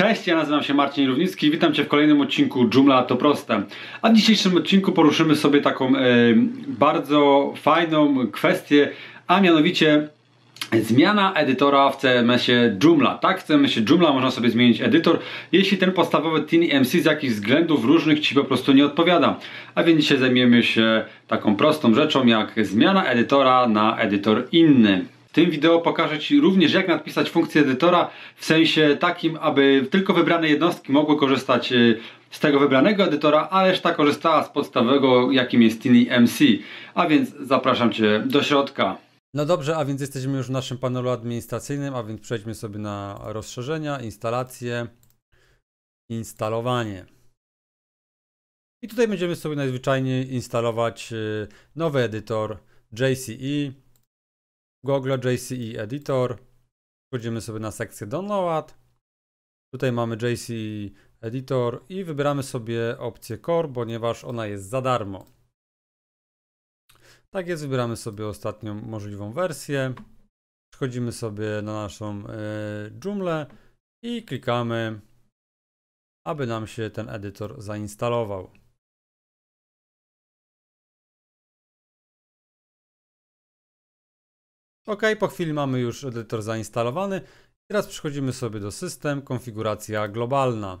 Cześć, ja nazywam się Marcin Równicki i witam Cię w kolejnym odcinku Joomla to proste. A w dzisiejszym odcinku poruszymy sobie taką e, bardzo fajną kwestię, a mianowicie Zmiana edytora w CMS-ie Joomla. Tak, w CMS-ie Joomla można sobie zmienić edytor, jeśli ten podstawowy TinyMC z jakichś względów różnych Ci po prostu nie odpowiada. A więc dzisiaj zajmiemy się taką prostą rzeczą jak zmiana edytora na edytor inny. W tym wideo pokażę Ci również jak nadpisać funkcję edytora w sensie takim, aby tylko wybrane jednostki mogły korzystać y, z tego wybranego edytora, a reszta korzystała z podstawowego, jakim jest Tiny MC. A więc zapraszam Cię do środka. No dobrze, a więc jesteśmy już w naszym panelu administracyjnym, a więc przejdźmy sobie na rozszerzenia, instalacje, instalowanie. I tutaj będziemy sobie najzwyczajniej instalować y, nowy edytor JCE Google JCE Editor. Wchodzimy sobie na sekcję Download. Tutaj mamy JCE Editor i wybieramy sobie opcję Core, ponieważ ona jest za darmo. Tak jest, wybieramy sobie ostatnią możliwą wersję. Wchodzimy sobie na naszą Joomla e, i klikamy, aby nam się ten edytor zainstalował. OK, po chwili mamy już edytor zainstalowany. Teraz przechodzimy sobie do system, konfiguracja globalna.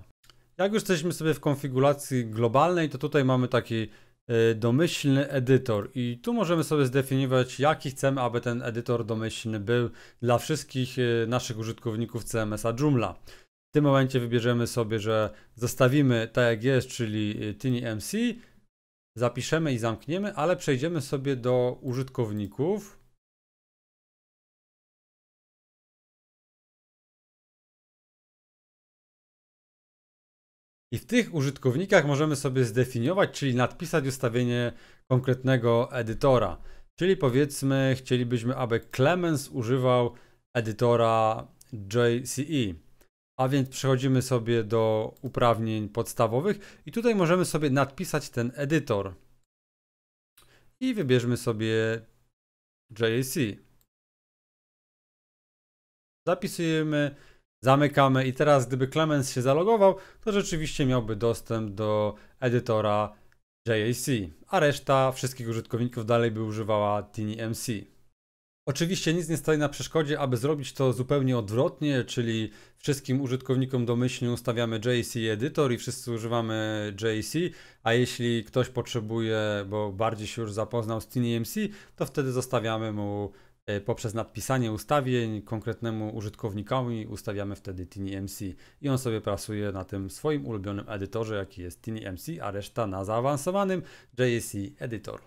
Jak już jesteśmy sobie w konfiguracji globalnej, to tutaj mamy taki e, domyślny edytor i tu możemy sobie zdefiniować jaki chcemy, aby ten edytor domyślny był dla wszystkich e, naszych użytkowników CMS-a Joomla. W tym momencie wybierzemy sobie, że zostawimy tak jak jest, czyli e, TinyMC, zapiszemy i zamkniemy, ale przejdziemy sobie do użytkowników I w tych użytkownikach możemy sobie zdefiniować, czyli nadpisać ustawienie konkretnego edytora. Czyli powiedzmy, chcielibyśmy, aby Clemens używał edytora JCE. A więc przechodzimy sobie do uprawnień podstawowych i tutaj możemy sobie nadpisać ten edytor. I wybierzmy sobie JAC. E. Zapisujemy Zamykamy i teraz gdyby Clemens się zalogował, to rzeczywiście miałby dostęp do edytora JAC, a reszta wszystkich użytkowników dalej by używała TinyMC. Oczywiście nic nie stoi na przeszkodzie, aby zrobić to zupełnie odwrotnie, czyli wszystkim użytkownikom domyślnie ustawiamy JC Editor i wszyscy używamy JC, a jeśli ktoś potrzebuje, bo bardziej się już zapoznał z TinyMC, to wtedy zostawiamy mu E, poprzez nadpisanie ustawień konkretnemu użytkownikowi ustawiamy wtedy TinyMC i on sobie pracuje na tym swoim ulubionym edytorze, jaki jest TinyMC, a reszta na zaawansowanym JSC Editor.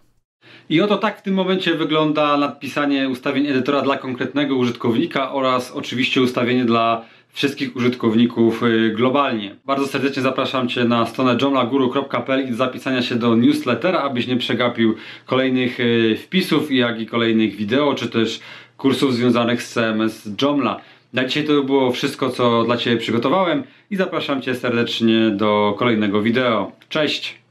I oto tak w tym momencie wygląda nadpisanie ustawień edytora dla konkretnego użytkownika oraz oczywiście ustawienie dla wszystkich użytkowników y, globalnie. Bardzo serdecznie zapraszam Cię na stronę JoomlaGuru.pl i do zapisania się do newslettera, abyś nie przegapił kolejnych y, wpisów, jak i kolejnych wideo, czy też kursów związanych z CMS Joomla. Na dzisiaj to było wszystko, co dla Ciebie przygotowałem i zapraszam Cię serdecznie do kolejnego wideo. Cześć!